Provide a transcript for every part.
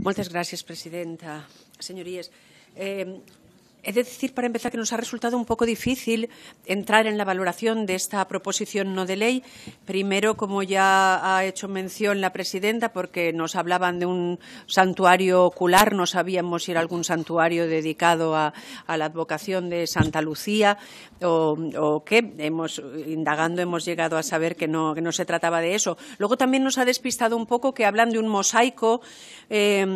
Moltes gràcies, presidenta. Senyories, eh, Es decir, para empezar, que nos ha resultado un poco difícil entrar en la valoración de esta proposición no de ley. Primero, como ya ha hecho mención la presidenta, porque nos hablaban de un santuario ocular, no sabíamos si era algún santuario dedicado a, la advocación de Santa Lucía o, qué. Hemos, indagando hemos llegado a saber que no, no se trataba de eso. Luego también nos ha despistado un poco que hablan de un mosaico. Eh,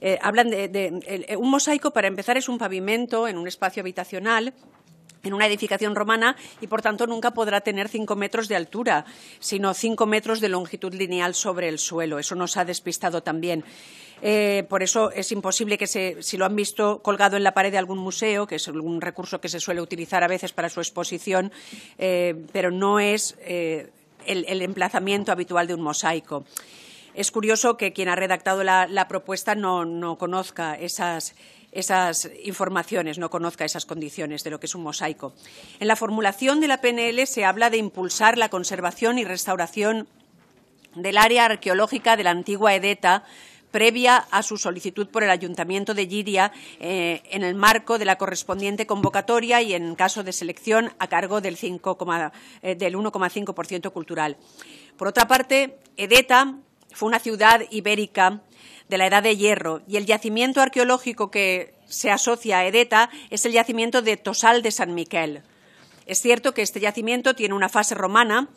eh, hablan de, un mosaico, para empezar, es un pavimento en un espacio habitacional en una edificación romana y por tanto nunca podrá tener cinco metros de altura, sino cinco metros de longitud lineal sobre el suelo. Eso nos ha despistado también. Eh, por eso es imposible que se, si lo han visto colgado en la pared de algún museo, que es un recurso que se suele utilizar a veces para su exposición, eh, pero no es eh, el, emplazamiento habitual de un mosaico es curioso que quien ha redactado la, propuesta no conozca esas, esas informaciones, no conozca esas condiciones de lo que es un mosaico. En la formulación de la PNL se habla de impulsar la conservación y restauración del área arqueológica de la antigua Edeta previa a su solicitud por el Ayuntamiento de Giria eh, en el marco de la correspondiente convocatoria y en caso de selección a cargo del, eh, del 1,5% cultural. Por otra parte, Edeta fue una ciudad ibérica de la Edad de Hierro y el yacimiento arqueológico que se asocia a Edeta es el yacimiento de Tosal de San Miquel. Es cierto que este yacimiento tiene una fase romana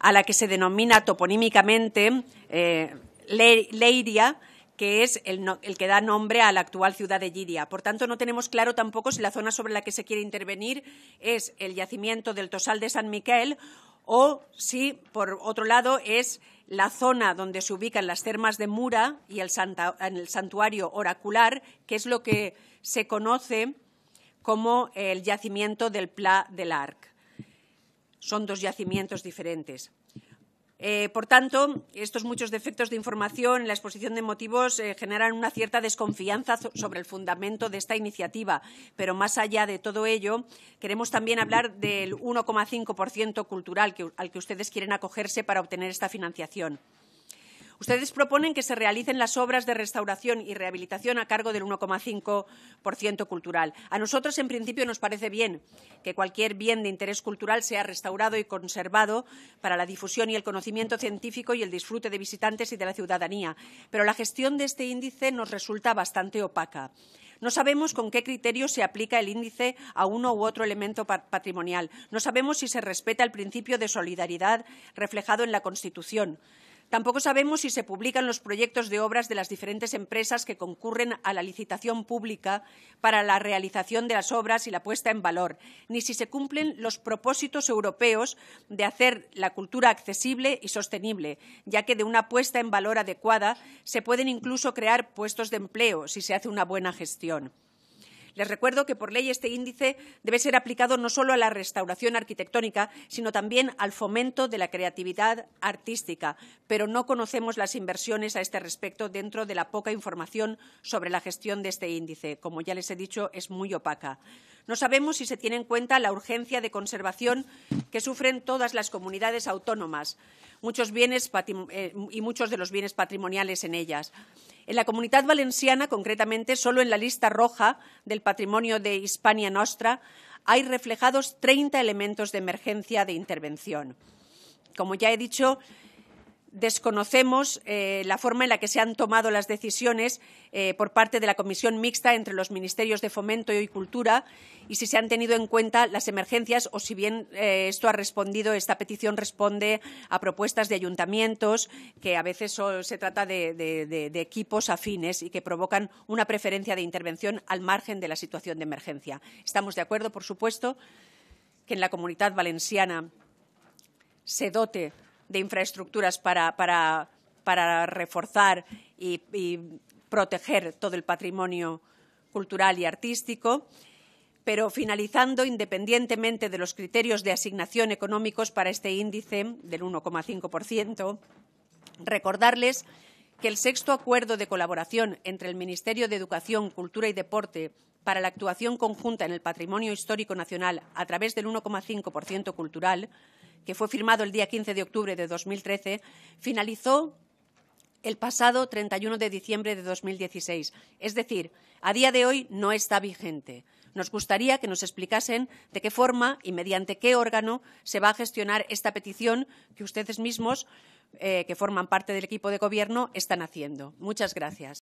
a la que se denomina toponímicamente eh, Leiria, que es el, el, que da nombre a la actual ciudad de Liria. Por tanto, no tenemos claro tampoco si la zona sobre la que se quiere intervenir es el yacimiento del Tosal de San Miquel o si, por otro lado, es la zona donde se ubican las termas de Mura y el, el santuario oracular, que es lo que se conoce como el yacimiento del Pla del Arc. Son dos yacimientos diferentes. Eh, por tanto, estos muchos defectos de información en la exposición de motivos eh, generan una cierta desconfianza sobre el fundamento de esta iniciativa. Pero más allá de todo ello, queremos también hablar del 1,5% cultural al que ustedes quieren acogerse para obtener esta financiación. Ustedes proponen que se realicen las obras de restauración y rehabilitación a cargo del 1,5% cultural. A nosotros, en principio, nos parece bien que cualquier bien de interés cultural sea restaurado y conservado para la difusión y el conocimiento científico y el disfrute de visitantes y de la ciudadanía, pero la gestión de este índice nos resulta bastante opaca. No sabemos con qué criterio se aplica el índice a uno u otro elemento patrimonial. No sabemos si se respeta el principio de solidaridad reflejado en la Constitución. Tampoco sabemos si se publican los proyectos de obras de las diferentes empresas que concurren a la licitación pública para la realización de las obras y la puesta en valor, ni si se cumplen los propósitos europeos de hacer la cultura accesible y sostenible, ya que de una puesta en valor adecuada se pueden incluso crear puestos de empleo si se hace una buena gestión. Les recuerdo que por ley este índice debe ser aplicado no solo a la restauración arquitectónica, sino también al fomento de la creatividad artística, pero no conocemos las inversiones a este respecto dentro de la poca información sobre la gestión de este índice. Como ya les he dicho, es muy opaca. No sabemos si se tiene en cuenta la urgencia de conservación que sufren todas las comunidades autónomas muchos bienes eh, y muchos de los bienes patrimoniales en ellas. En la comunidad valenciana, concretamente, solo en la lista roja del patrimonio de Hispania Nostra, hay reflejados 30 elementos de emergencia de intervención. Como ya he dicho, desconocemos eh, la forma en la que se han tomado las decisiones eh, por parte de la comisión mixta entre los ministerios de Fomento y Cultura y si se han tenido en cuenta las emergencias o si bien eh, esto ha respondido, esta petición responde a propuestas de ayuntamientos que a veces se trata de equipos afines y que provocan una preferencia de intervención al margen de la situación de emergencia. Estamos de acuerdo, por supuesto, que en la comunidad valenciana se dote de infraestructuras para, reforzar y, y, proteger todo el patrimonio cultural y artístico, pero finalizando independientemente de los criterios de asignación económicos para este índice del 1,5%, recordarles que el sexto acuerdo de colaboración entre el Ministerio de Educación, Cultura y Deporte para la actuación conjunta en el patrimonio histórico nacional a través del 1,5% cultural que fue firmado el día 15 de octubre de 2013, finalizó el pasado 31 de diciembre de 2016. Es decir, a día de hoy no está vigente. Nos gustaría que nos explicasen de qué forma y mediante qué órgano se va a gestionar esta petición que ustedes mismos, eh, que forman parte del equipo de gobierno, están haciendo. Muchas gracias.